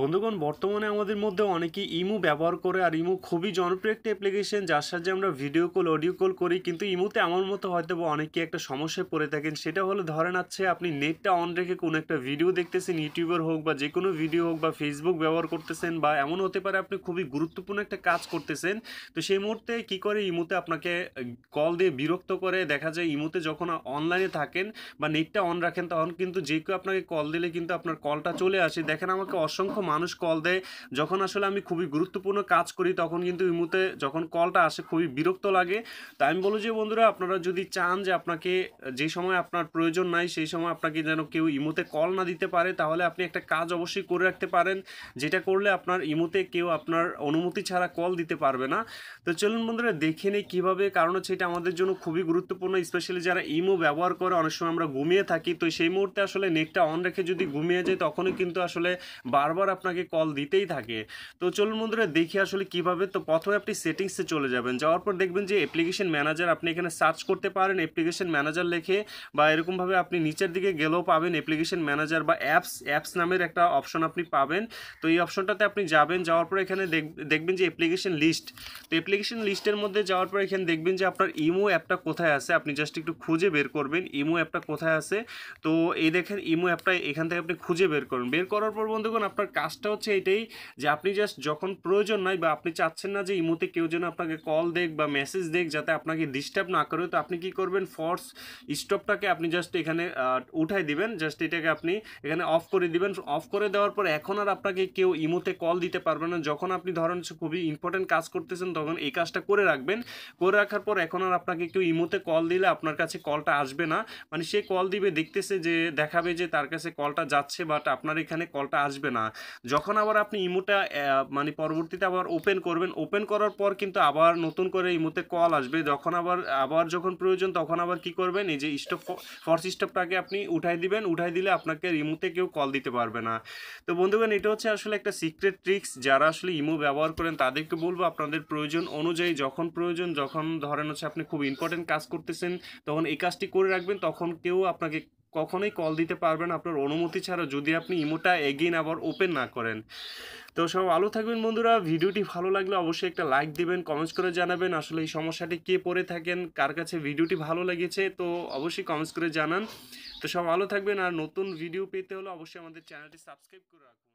বন্ধুগণ বর্তমানে আমাদের মধ্যে অনেকেই ইমু ব্যবহার করে আর ইমু খুবই জনপ্রিয় একটা অ্যাপ্লিকেশন যার সাহায্যে আমরা ভিডিও কল অডিও কল করি কিন্তু ইমুতে আমার মতো হয়তো বা অনেকে একটা সমস্যায় পড়ে থাকেন সেটা হলো ধরেন আছে আপনি নেটটা অন রেখে কোনো একটা ভিডিও দেখতেছেন ইউটিউবের হোক বা যে কোনো ভিডিও হোক বা ফেসবুক ব্যবহার করতেছেন বা এমন হতে পারে আপনি খুবই গুরুত্বপূর্ণ একটা কাজ করতেছেন তো সেই মুহূর্তে কি করে ইমুতে আপনাকে কল দিয়ে বিরক্ত করে দেখা যায় ইমুতে যখন অনলাইনে থাকেন বা নেটটা অন রাখেন তখন কিন্তু যে কেউ আপনাকে কল দিলে কিন্তু আপনার কলটা চলে আসে দেখেন আমাকে অসংখ্য অসংখ্য মানুষ কল দেয় যখন আসলে আমি খুবই গুরুত্বপূর্ণ কাজ করি তখন কিন্তু ইমুতে যখন কলটা আসে খুবই বিরক্ত লাগে তো আমি বলবো যে বন্ধুরা আপনারা যদি চান যে আপনাকে যে সময় আপনার প্রয়োজন নাই সেই সময় আপনাকে যেন কেউ ইমুতে কল না দিতে পারে তাহলে আপনি একটা কাজ অবশ্যই করে রাখতে পারেন যেটা করলে আপনার ইমুতে কেউ আপনার অনুমতি ছাড়া কল দিতে পারবে না তো চলুন বন্ধুরা দেখে নিই কীভাবে কারণ হচ্ছে এটা আমাদের জন্য খুবই গুরুত্বপূর্ণ স্পেশালি যারা ইমো ব্যবহার করে অনেক সময় আমরা ঘুমিয়ে থাকি তো সেই মুহূর্তে আসলে নেটটা অন রেখে যদি ঘুমিয়ে যায় তখনই কিন্তু আসলে বারবার বারবার আপনাকে কল দিতেই থাকে তো চলুন বন্ধুরা দেখি আসলে কিভাবে তো প্রথমে আপনি সেটিংসে চলে যাবেন যাওয়ার পর দেখবেন যে অ্যাপ্লিকেশন ম্যানেজার আপনি এখানে সার্চ করতে পারেন অ্যাপ্লিকেশন ম্যানেজার লেখে বা এরকমভাবে আপনি নিচের দিকে গেলেও পাবেন অ্যাপ্লিকেশন ম্যানেজার বা অ্যাপস অ্যাপস নামের একটা অপশন আপনি পাবেন তো এই অপশনটাতে আপনি যাবেন যাওয়ার পর এখানে দেখবেন যে অ্যাপ্লিকেশন লিস্ট তো অ্যাপ্লিকেশন লিস্টের মধ্যে যাওয়ার পর এখানে দেখবেন যে আপনার ইমো অ্যাপটা কোথায় আছে আপনি জাস্ট একটু খুঁজে বের করবেন ইমো অ্যাপটা কোথায় আছে তো এই দেখেন ইমো অ্যাপটা এখান থেকে আপনি খুঁজে বের করুন বের করার পর বন্ধুগণ আপনার কাজটা হচ্ছে এটাই যে আপনি জাস্ট যখন প্রয়োজন নয় বা আপনি চাচ্ছেন না যে ইমোতে কেউ যেন আপনাকে কল দেখ বা মেসেজ দেখ যাতে আপনাকে ডিস্টার্ব না করে তো আপনি কি করবেন ফর্স স্টপটাকে আপনি জাস্ট এখানে উঠাই দিবেন জাস্ট এটাকে আপনি এখানে অফ করে দিবেন অফ করে দেওয়ার পর এখন আর আপনাকে কেউ ইমোতে কল দিতে পারবে না যখন আপনি ধরেন খুবই ইম্পর্টেন্ট কাজ করতেছেন তখন এই কাজটা করে রাখবেন করে রাখার পর এখন আর আপনাকে কেউ ইমোতে কল দিলে আপনার কাছে কলটা আসবে না মানে সে কল দিবে দেখতেছে যে দেখাবে যে তার কাছে কলটা যাচ্ছে বাট আপনার এখানে কলটা আসবে না যখন আবার আপনি ইমোটা মানে পরবর্তীতে আবার ওপেন করবেন ওপেন করার পর কিন্তু আবার নতুন করে ইমোতে কল আসবে যখন আবার আবার যখন প্রয়োজন তখন আবার কি করবেন এই যে স্টপ ফর্স স্টপটাকে আপনি উঠাই দিবেন উঠাই দিলে আপনাকে ইমোতে কেউ কল দিতে পারবে না তো বন্ধুগণ এটা হচ্ছে আসলে একটা সিক্রেট ট্রিক্স যারা আসলে ইমো ব্যবহার করেন তাদেরকে বলবো আপনাদের প্রয়োজন অনুযায়ী যখন প্রয়োজন যখন ধরেন হচ্ছে আপনি খুব ইম্পর্টেন্ট কাজ করতেছেন তখন এই কাজটি করে রাখবেন তখন কেউ আপনাকে কখনোই কল দিতে পারবেন আপনার অনুমতি ছাড়া যদি আপনি ইমোটা এগেইন আবার ওপেন না করেন তো সব আলো থাকবেন বন্ধুরা ভিডিওটি ভালো লাগলে অবশ্যই একটা লাইক দিবেন কমেন্টস করে জানাবেন আসলে এই সমস্যাটি কে পড়ে থাকেন কার কাছে ভিডিওটি ভালো লেগেছে তো অবশ্যই কমেন্টস করে জানান তো সব ভালো থাকবেন আর নতুন ভিডিও পেতে হলে অবশ্যই আমাদের চ্যানেলটি সাবস্ক্রাইব করে রাখুন